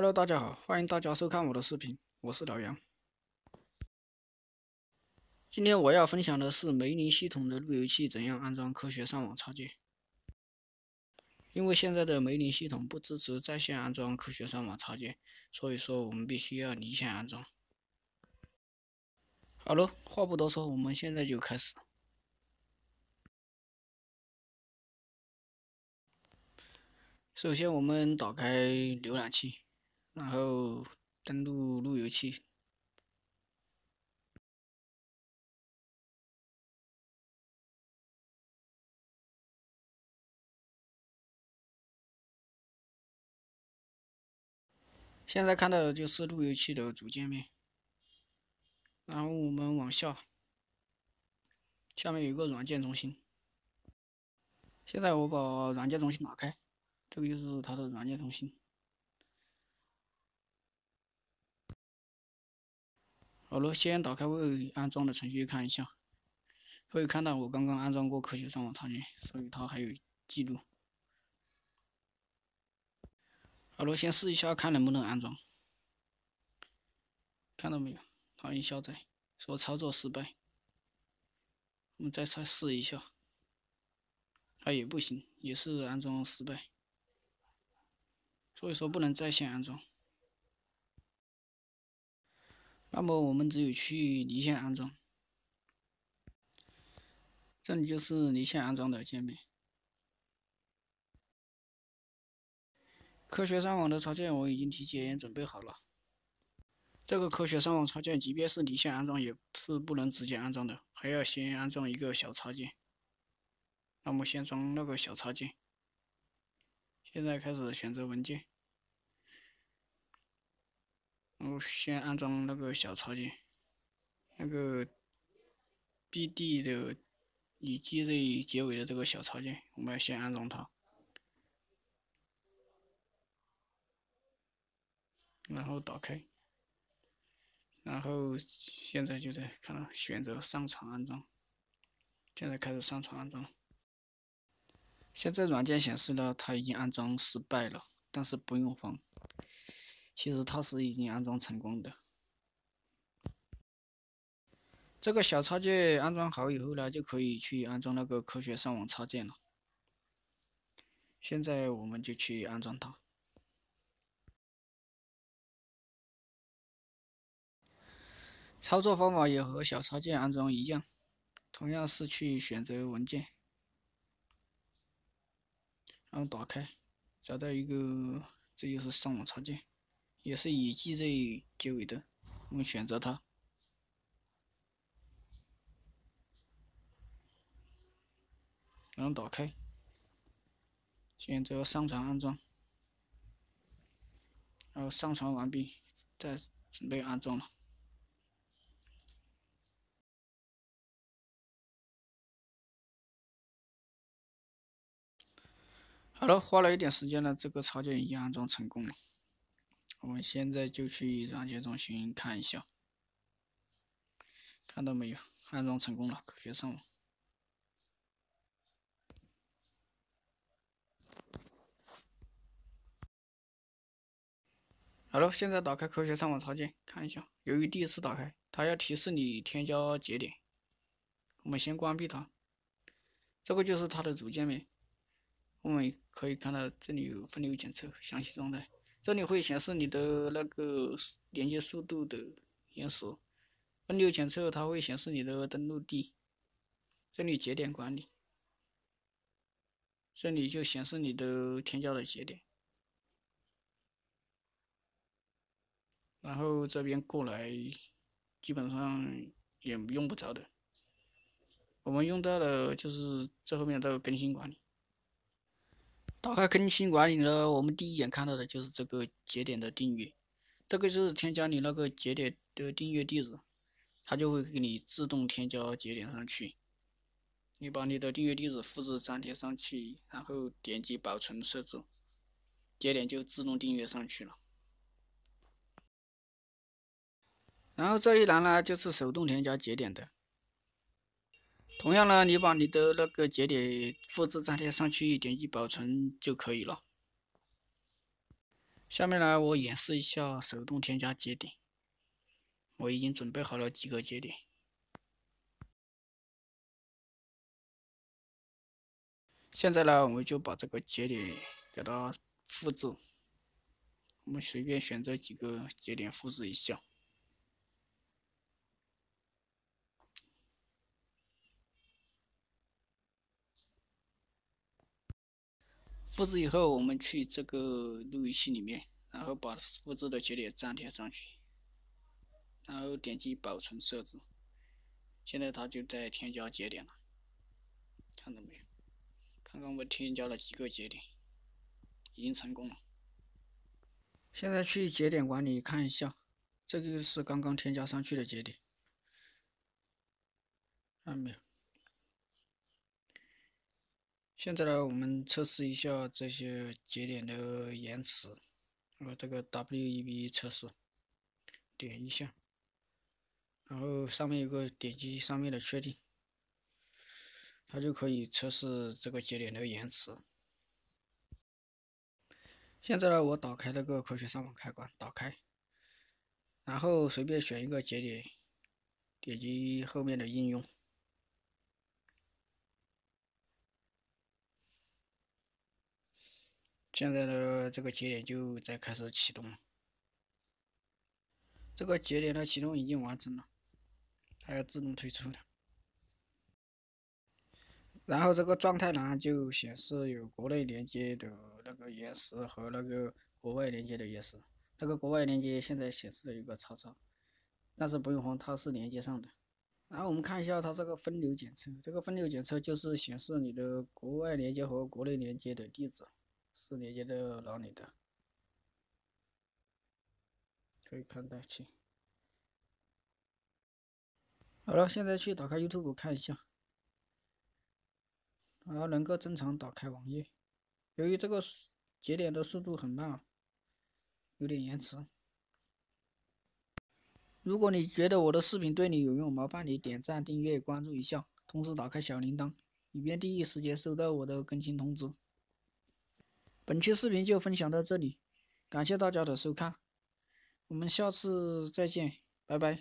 Hello，大家好，欢迎大家收看我的视频，我是老杨。今天我要分享的是梅林系统的路由器怎样安装科学上网插件。因为现在的梅林系统不支持在线安装科学上网插件，所以说我们必须要离线安装。好了，话不多说，我们现在就开始。首先，我们打开浏览器。然后登录路由器。现在看到的就是路由器的主界面。然后我们往下，下面有一个软件中心。现在我把软件中心打开，这个就是它的软件中心。好了，先打开未安装的程序看一下，会看到我刚刚安装过科学上网插件，所以它还有记录。好了，先试一下看能不能安装，看到没有？它已下载，说操作失败。我们再再试一下，它也不行，也是安装失败，所以说不能在线安装。那么我们只有去离线安装。这里就是离线安装的界面。科学上网的插件我已经提前准备好了。这个科学上网插件，即便是离线安装也是不能直接安装的，还要先安装一个小插件。那么先装那个小插件。现在开始选择文件。我先安装那个小插件，那个 B D 的以 G Z 结尾的这个小插件，我们要先安装它，然后打开，然后现在就在看选择上传安装，现在开始上传安装。现在软件显示了它已经安装失败了，但是不用慌。其实它是已经安装成功的。这个小插件安装好以后呢，就可以去安装那个科学上网插件了。现在我们就去安装它。操作方法也和小插件安装一样，同样是去选择文件，然后打开，找到一个，这就是上网插件。也是以 .gz 结尾的，我们选择它，然后打开，选择上传安装，然后上传完毕，再准备安装了。好了，花了一点时间了，这个插件已经安装成功了。我们现在就去软件中心看一下，看到没有？安装成功了，科学上网。好了，现在打开科学上网插件看一下。由于第一次打开，它要提示你添加节点。我们先关闭它。这个就是它的主界面。我们可以看到，这里有分流检测、详细状态。这里会显示你的那个连接速度的延时，分流检测它会显示你的登陆地。这里节点管理，这里就显示你的添加的节点。然后这边过来，基本上也用不着的。我们用到了就是这后面的更新管理。打开更新管理呢，我们第一眼看到的就是这个节点的订阅，这个就是添加你那个节点的订阅地址，它就会给你自动添加节点上去。你把你的订阅地址复制粘贴上去，然后点击保存设置，节点就自动订阅上去了。然后这一栏呢，就是手动添加节点的。同样呢，你把你的那个节点复制粘贴上去，一点一保存就可以了。下面呢，我演示一下手动添加节点。我已经准备好了几个节点。现在呢，我们就把这个节点给它复制。我们随便选择几个节点复制一下。复制以后，我们去这个路由器里面，然后把复制的节点粘贴上去，然后点击保存设置。现在它就在添加节点了，看到没有？刚刚我添加了几个节点，已经成功了。现在去节点管理看一下，这就是刚刚添加上去的节点，看到没有？现在呢，我们测试一下这些节点的延迟。呃，这个 W E B 测试，点一下，然后上面有个点击上面的确定，它就可以测试这个节点的延迟。现在呢，我打开那个科学上网开关，打开，然后随便选一个节点，点击后面的应用。现在的这个节点就在开始启动，这个节点的启动已经完成了，它要自动退出了。然后这个状态栏就显示有国内连接的那个延时和那个国外连接的延时。那个国外连接现在显示了一个叉叉，但是不用慌，它是连接上的。然后我们看一下它这个分流检测，这个分流检测就是显示你的国外连接和国内连接的地址。四连接的哪里的？可以看得清。好了，现在去打开 YouTube 看一下，然后能够正常打开网页。由于这个节点的速度很慢，有点延迟。如果你觉得我的视频对你有用，麻烦你点赞、订阅、关注一下，同时打开小铃铛，以便第一时间收到我的更新通知。本期视频就分享到这里，感谢大家的收看，我们下次再见，拜拜。